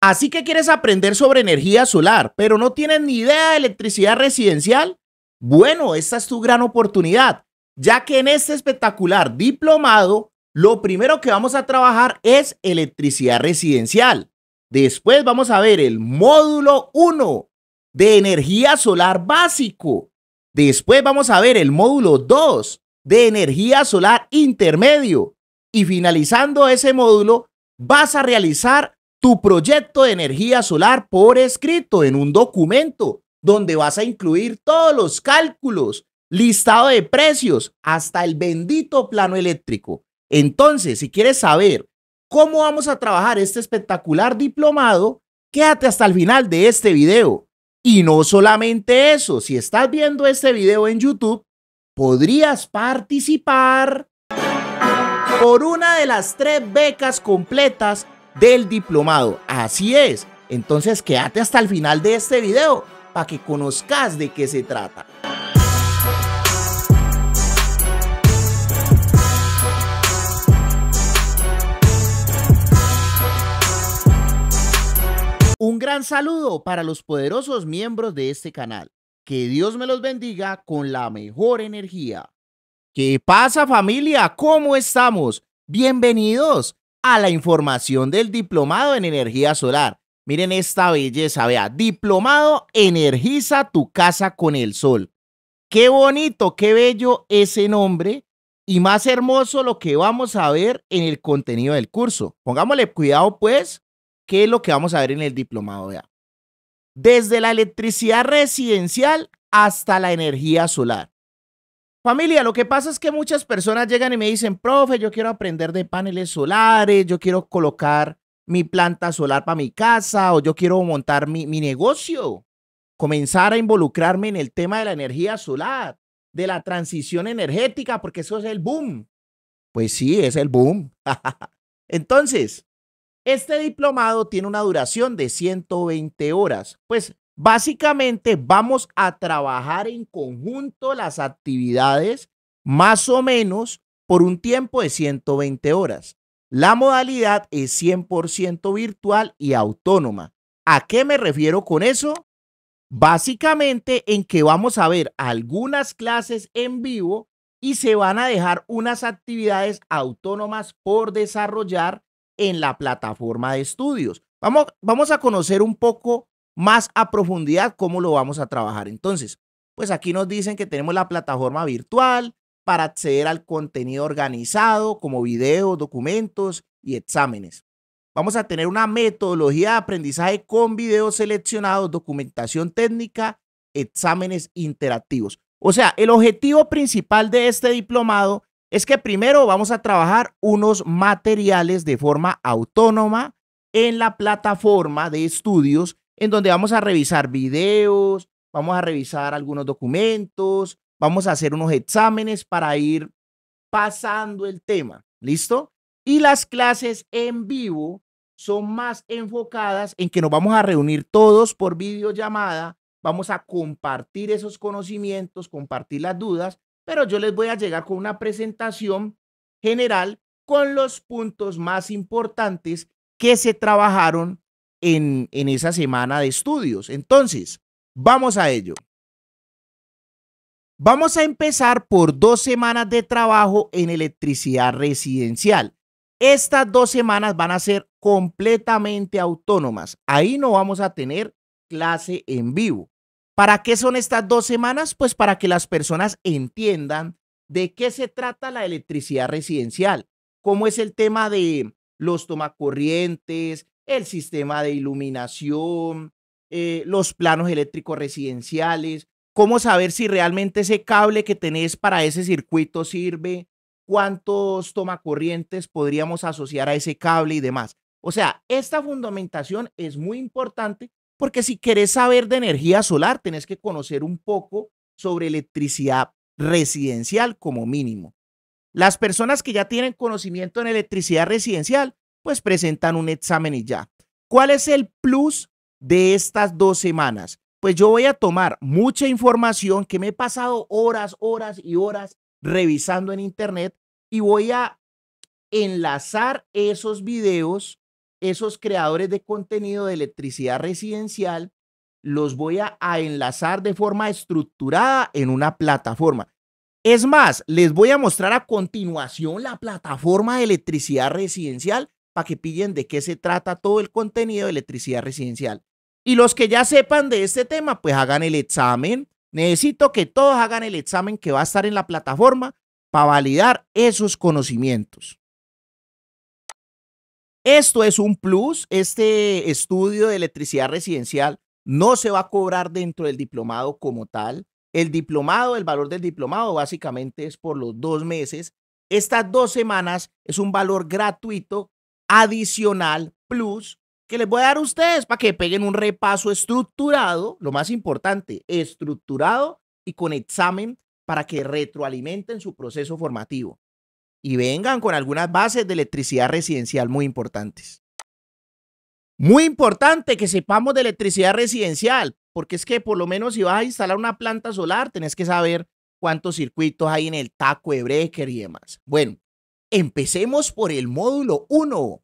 Así que quieres aprender sobre energía solar, pero no tienes ni idea de electricidad residencial. Bueno, esta es tu gran oportunidad, ya que en este espectacular diplomado, lo primero que vamos a trabajar es electricidad residencial. Después vamos a ver el módulo 1 de energía solar básico. Después vamos a ver el módulo 2 de energía solar intermedio. Y finalizando ese módulo, vas a realizar tu proyecto de energía solar por escrito en un documento donde vas a incluir todos los cálculos, listado de precios, hasta el bendito plano eléctrico. Entonces, si quieres saber cómo vamos a trabajar este espectacular diplomado, quédate hasta el final de este video. Y no solamente eso, si estás viendo este video en YouTube, podrías participar por una de las tres becas completas del diplomado. Así es. Entonces quédate hasta el final de este video para que conozcas de qué se trata. Un gran saludo para los poderosos miembros de este canal. Que Dios me los bendiga con la mejor energía. ¿Qué pasa familia? ¿Cómo estamos? Bienvenidos a la información del diplomado en energía solar. Miren esta belleza, vea, diplomado energiza tu casa con el sol. Qué bonito, qué bello ese nombre y más hermoso lo que vamos a ver en el contenido del curso. Pongámosle cuidado pues, qué es lo que vamos a ver en el diplomado, vea. Desde la electricidad residencial hasta la energía solar. Familia, lo que pasa es que muchas personas llegan y me dicen, profe, yo quiero aprender de paneles solares, yo quiero colocar mi planta solar para mi casa o yo quiero montar mi, negocio, comenzar a involucrarme en el tema de la energía solar, de la transición energética, porque eso es el boom. Pues sí, es el boom. Entonces, este diplomado tiene una duración de 120 horas, pues Básicamente vamos a trabajar en conjunto las actividades más o menos por un tiempo de 120 horas. La modalidad es 100% virtual y autónoma. ¿A qué me refiero con eso? Básicamente en que vamos a ver algunas clases en vivo y se van a dejar unas actividades autónomas por desarrollar en la plataforma de estudios. Vamos, vamos a conocer un poco más a profundidad cómo lo vamos a trabajar. Entonces, pues aquí nos dicen que tenemos la plataforma virtual para acceder al contenido organizado como videos, documentos y exámenes. Vamos a tener una metodología de aprendizaje con videos seleccionados, documentación técnica, exámenes interactivos. O sea, el objetivo principal de este diplomado es que primero vamos a trabajar unos materiales de forma autónoma en la plataforma de estudios en donde vamos a revisar videos, vamos a revisar algunos documentos, vamos a hacer unos exámenes para ir pasando el tema, ¿listo? Y las clases en vivo son más enfocadas en que nos vamos a reunir todos por videollamada, vamos a compartir esos conocimientos, compartir las dudas, pero yo les voy a llegar con una presentación general con los puntos más importantes que se trabajaron en, esa semana de estudios. Entonces, vamos a ello. Vamos a empezar por dos semanas de trabajo en electricidad residencial. Estas dos semanas van a ser completamente autónomas. Ahí no vamos a tener clase en vivo. ¿Para qué son estas dos semanas? Pues para que las personas entiendan de qué se trata la electricidad residencial, cómo es el tema de los tomacorrientes, el sistema de iluminación, eh, los planos eléctricos residenciales, cómo saber si realmente ese cable que tenés para ese circuito sirve, cuántos tomacorrientes podríamos asociar a ese cable y demás. O sea, esta fundamentación es muy importante porque si querés saber de energía solar, tenés que conocer un poco sobre electricidad residencial como mínimo. Las personas que ya tienen conocimiento en electricidad residencial pues presentan un examen y ya. ¿Cuál es el plus de estas dos semanas? Pues yo voy a tomar mucha información que me he pasado horas, horas y horas revisando en internet y voy a enlazar esos videos, esos creadores de contenido de electricidad residencial, los voy a, enlazar de forma estructurada en una plataforma. Es más, les voy a mostrar a continuación la plataforma de electricidad residencial para que pillen de qué se trata todo el contenido de electricidad residencial. Y los que ya sepan de este tema, pues hagan el examen. Necesito que todos hagan el examen que va a estar en la plataforma para validar esos conocimientos. Esto es un plus. Este estudio de electricidad residencial no se va a cobrar dentro del diplomado como tal. El diplomado, el valor del diplomado básicamente es por los dos meses. Estas dos semanas es un valor gratuito adicional, plus, que les voy a dar a ustedes para que peguen un repaso estructurado, lo más importante, estructurado y con examen para que retroalimenten su proceso formativo y vengan con algunas bases de electricidad residencial muy importantes. Muy importante que sepamos de electricidad residencial, porque es que por lo menos si vas a instalar una planta solar, tenés que saber cuántos circuitos hay en el taco de breaker y demás. Bueno, Empecemos por el módulo 1.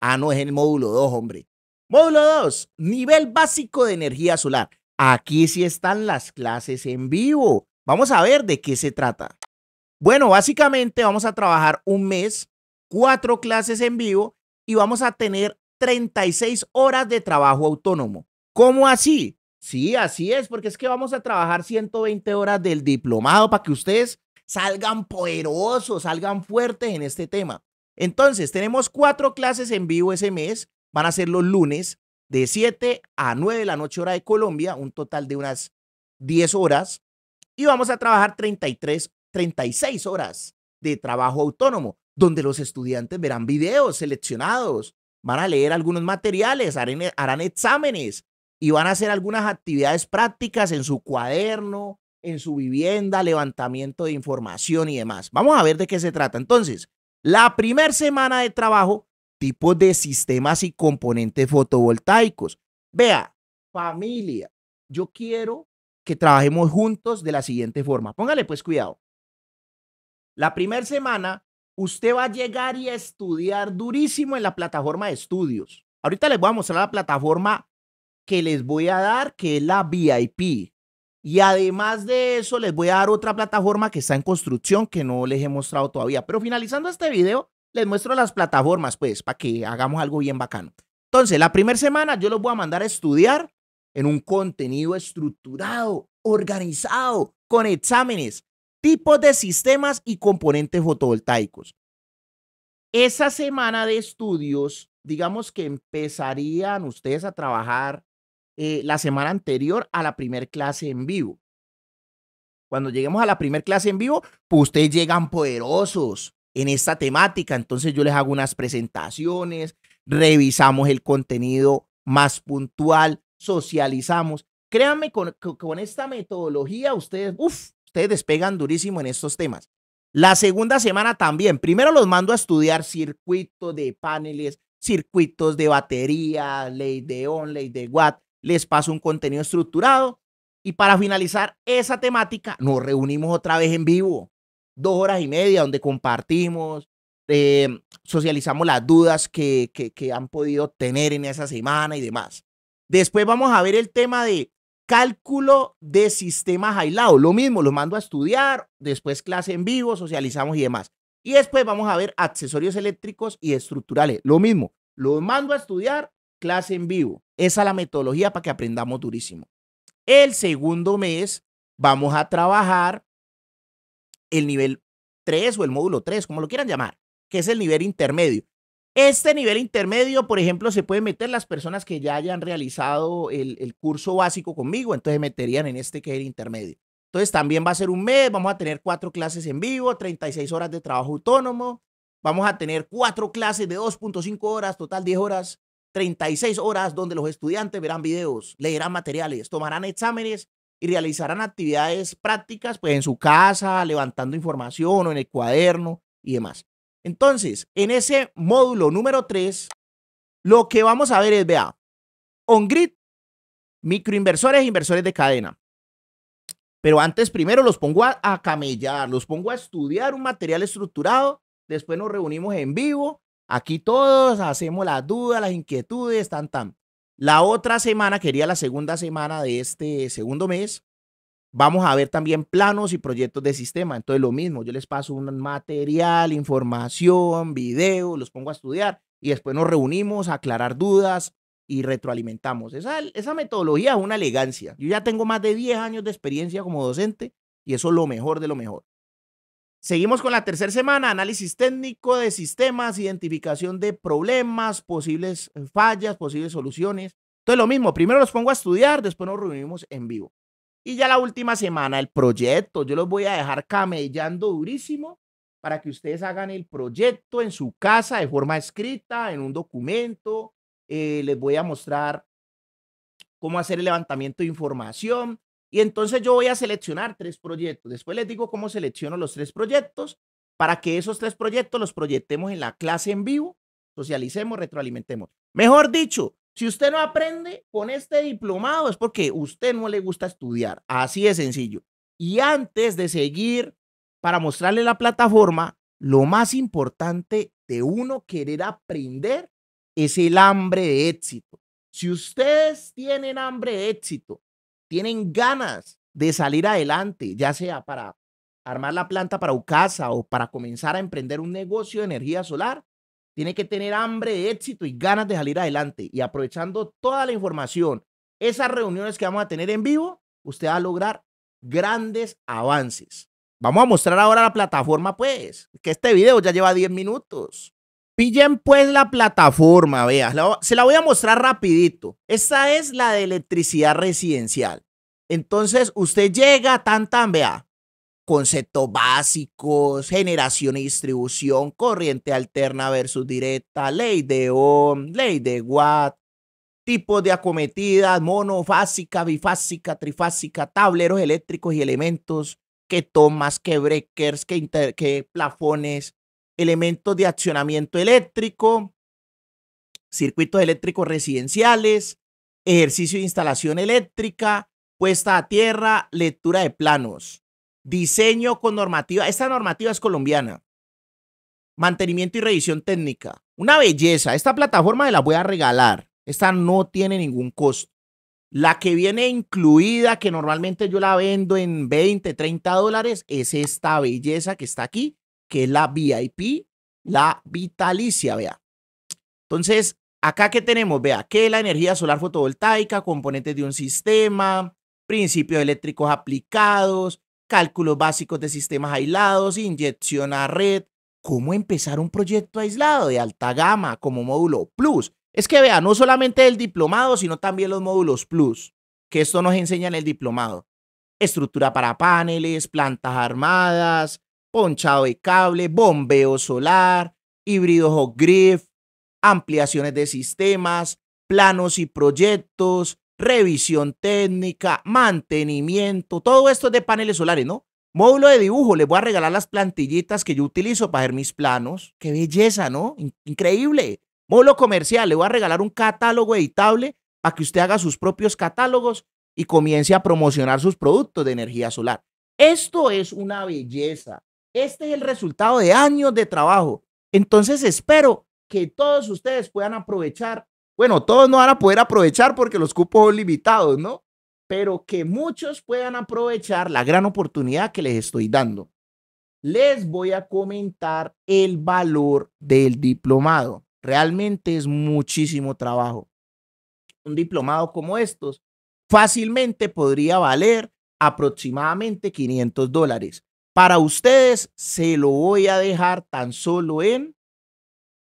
Ah, no, es el módulo 2, hombre. Módulo 2, nivel básico de energía solar. Aquí sí están las clases en vivo. Vamos a ver de qué se trata. Bueno, básicamente vamos a trabajar un mes, cuatro clases en vivo y vamos a tener 36 horas de trabajo autónomo. ¿Cómo así? Sí, así es, porque es que vamos a trabajar 120 horas del diplomado para que ustedes salgan poderosos, salgan fuertes en este tema. Entonces, tenemos cuatro clases en vivo ese mes, van a ser los lunes de 7 a 9 de la noche hora de Colombia, un total de unas 10 horas, y vamos a trabajar 33, 36 horas de trabajo autónomo, donde los estudiantes verán videos seleccionados, van a leer algunos materiales, harán exámenes y van a hacer algunas actividades prácticas en su cuaderno, en su vivienda, levantamiento de información y demás. Vamos a ver de qué se trata. Entonces, la primera semana de trabajo, tipos de sistemas y componentes fotovoltaicos. Vea, familia, yo quiero que trabajemos juntos de la siguiente forma. Póngale pues cuidado. La primera semana, usted va a llegar y a estudiar durísimo en la plataforma de estudios. Ahorita les voy a mostrar la plataforma que les voy a dar, que es la VIP. Y además de eso, les voy a dar otra plataforma que está en construcción que no les he mostrado todavía. Pero finalizando este video, les muestro las plataformas, pues, para que hagamos algo bien bacano. Entonces, la primera semana yo los voy a mandar a estudiar en un contenido estructurado, organizado, con exámenes, tipos de sistemas y componentes fotovoltaicos. Esa semana de estudios, digamos que empezarían ustedes a trabajar eh, la semana anterior a la primera clase en vivo. Cuando lleguemos a la primera clase en vivo, pues ustedes llegan poderosos en esta temática. Entonces yo les hago unas presentaciones, revisamos el contenido más puntual, socializamos. Créanme, con, con esta metodología ustedes, uff, ustedes despegan durísimo en estos temas. La segunda semana también. Primero los mando a estudiar circuitos de paneles, circuitos de batería, ley de on, ley de watt, les paso un contenido estructurado. Y para finalizar esa temática, nos reunimos otra vez en vivo, dos horas y media, donde compartimos, em, socializamos las dudas que, que han podido tener en esa semana y demás. Después vamos a ver el tema de cálculo de sistemas aislados. Lo mismo, los mando a estudiar, después clase en vivo, socializamos y demás. Y después vamos a ver accesorios eléctricos y estructurales. Lo mismo, los mando a estudiar, clase en vivo. Esa es la metodología para que aprendamos durísimo. El segundo mes vamos a trabajar el nivel 3 o el módulo 3, como lo quieran llamar, que es el nivel intermedio. Este nivel intermedio, por ejemplo, se pueden meter las personas que ya hayan realizado el, el curso básico conmigo, entonces meterían en este que es el intermedio. Entonces también va a ser un mes, vamos a tener cuatro clases en vivo, 36 horas de trabajo autónomo, vamos a tener cuatro clases de 2.5 horas, total 10 horas 36 horas donde los estudiantes verán videos, leerán materiales, tomarán exámenes y realizarán actividades prácticas pues en su casa, levantando información o en el cuaderno y demás. Entonces, en ese módulo número 3, lo que vamos a ver es, vea, on-grid, microinversores e inversores de cadena. Pero antes primero los pongo a, a, camellar, los pongo a estudiar un material estructurado, después nos reunimos en vivo Aquí todos hacemos las dudas, las inquietudes, tan, tan. La otra semana, quería la segunda semana de este segundo mes, vamos a ver también planos y proyectos de sistema. Entonces, lo mismo, yo les paso un material, información, video, los pongo a estudiar y después nos reunimos a aclarar dudas y retroalimentamos. Esa, esa metodología es una elegancia. Yo ya tengo más de 10 años de experiencia como docente y eso es lo mejor de lo mejor. Seguimos con la tercera semana, análisis técnico de sistemas, identificación de problemas, posibles eh, fallas, posibles soluciones. Entonces lo mismo, primero los pongo a estudiar, después nos reunimos en vivo. Y ya la última semana, el proyecto, yo los voy a dejar camellando durísimo para que ustedes hagan el proyecto en su casa de forma escrita, en un documento. Eh, les voy a mostrar cómo hacer el levantamiento de información, y entonces yo voy a seleccionar tres proyectos. Después les digo cómo selecciono los tres proyectos para que esos tres proyectos los proyectemos en la clase en vivo, socialicemos, retroalimentemos. Mejor dicho, si usted no aprende con este diplomado es porque usted no le gusta estudiar. Así de sencillo. Y antes de seguir para mostrarle la plataforma, lo más importante de uno querer aprender es el hambre de éxito. Si ustedes tienen hambre de éxito, tienen ganas de salir adelante, ya sea para armar la planta para Ucasa o para comenzar a emprender un negocio de energía solar, tiene que tener hambre de éxito y ganas de salir adelante. Y aprovechando toda la información, esas reuniones que vamos a tener en vivo, usted va a lograr grandes avances. Vamos a mostrar ahora la plataforma, pues, que este video ya lleva 10 minutos. Pillen pues la plataforma, vea, se la voy a mostrar rapidito. Esta es la de electricidad residencial. Entonces usted llega tan tan, vea, conceptos básicos, generación y distribución, corriente alterna versus directa, ley de Ohm, ley de Watt, tipos de acometidas, monofásica, bifásica, trifásica, tableros eléctricos y elementos, que tomas, que breakers, que, que plafones, elementos de accionamiento eléctrico, circuitos eléctricos residenciales, ejercicio de instalación eléctrica, puesta a tierra, lectura de planos, diseño con normativa. Esta normativa es colombiana. Mantenimiento y revisión técnica. Una belleza. Esta plataforma me la voy a regalar. Esta no tiene ningún costo. La que viene incluida, que normalmente yo la vendo en 20, 30 dólares, es esta belleza que está aquí, que es la VIP, la vitalicia, vea. Entonces, acá que tenemos, vea, que la energía solar fotovoltaica, componentes de un sistema, principios eléctricos aplicados, cálculos básicos de sistemas aislados, inyección a red, cómo empezar un proyecto aislado de alta gama como módulo plus. Es que vea, no solamente el diplomado, sino también los módulos plus, que esto nos enseña en el diplomado. Estructura para paneles, plantas armadas, ponchado de cable, bombeo solar, híbridos o grif, ampliaciones de sistemas, planos y proyectos, revisión técnica, mantenimiento, todo esto es de paneles solares, ¿no? Módulo de dibujo, le voy a regalar las plantillitas que yo utilizo para hacer mis planos. Qué belleza, ¿no? Increíble. Módulo comercial, le voy a regalar un catálogo editable para que usted haga sus propios catálogos y comience a promocionar sus productos de energía solar. Esto es una belleza. Este es el resultado de años de trabajo. Entonces espero que todos ustedes puedan aprovechar. Bueno, todos no van a poder aprovechar porque los cupos son limitados, ¿no? Pero que muchos puedan aprovechar la gran oportunidad que les estoy dando. Les voy a comentar el valor del diplomado. Realmente es muchísimo trabajo. Un diplomado como estos fácilmente podría valer aproximadamente 500 dólares. Para ustedes se lo voy a dejar tan solo en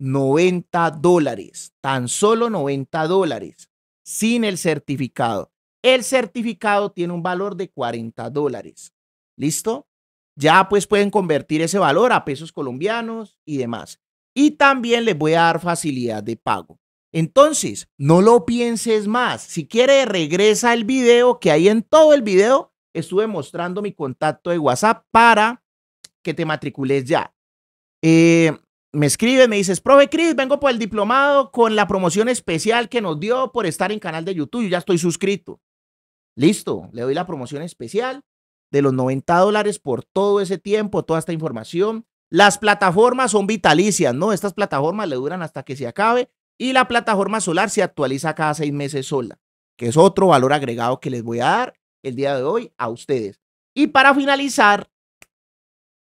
90 dólares, tan solo 90 dólares, sin el certificado. El certificado tiene un valor de 40 dólares. ¿Listo? Ya pues pueden convertir ese valor a pesos colombianos y demás. Y también les voy a dar facilidad de pago. Entonces, no lo pienses más. Si quiere regresa el video que hay en todo el video estuve mostrando mi contacto de WhatsApp para que te matricules ya. Eh, me escribe, me dices, profe Cris, vengo por el diplomado con la promoción especial que nos dio por estar en canal de YouTube. ya estoy suscrito. Listo, le doy la promoción especial de los 90 dólares por todo ese tiempo, toda esta información. Las plataformas son vitalicias, ¿no? Estas plataformas le duran hasta que se acabe y la plataforma solar se actualiza cada seis meses sola, que es otro valor agregado que les voy a dar el día de hoy a ustedes. Y para finalizar,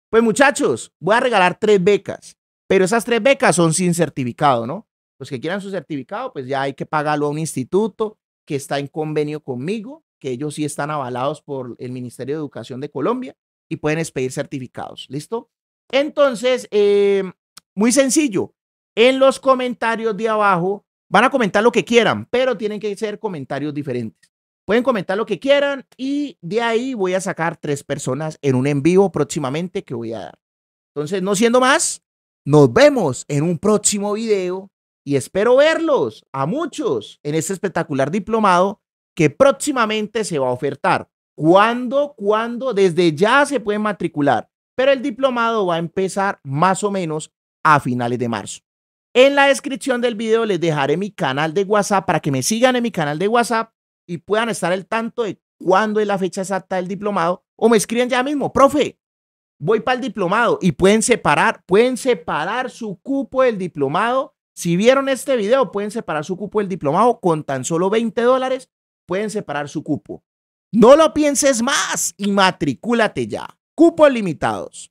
pues muchachos, voy a regalar tres becas, pero esas tres becas son sin certificado, ¿no? Los que quieran su certificado, pues ya hay que pagarlo a un instituto que está en convenio conmigo, que ellos sí están avalados por el Ministerio de Educación de Colombia y pueden expedir certificados, ¿listo? Entonces, em, muy sencillo, en los comentarios de abajo van a comentar lo que quieran, pero tienen que ser comentarios diferentes. Pueden comentar lo que quieran y de ahí voy a sacar tres personas en un en vivo próximamente que voy a dar. Entonces, no siendo más, nos vemos en un próximo video y espero verlos a muchos en este espectacular diplomado que próximamente se va a ofertar. ¿Cuándo? ¿Cuándo? Desde ya se pueden matricular, pero el diplomado va a empezar más o menos a finales de marzo. En la descripción del video les dejaré mi canal de WhatsApp para que me sigan en mi canal de WhatsApp y puedan estar al tanto de cuándo es la fecha exacta del diplomado, o me escriben ya mismo, profe, voy para el diplomado y pueden separar, pueden separar su cupo del diplomado. Si vieron este video, pueden separar su cupo del diplomado con tan solo 20 dólares, pueden separar su cupo. No lo pienses más y matricúlate ya. Cupos limitados.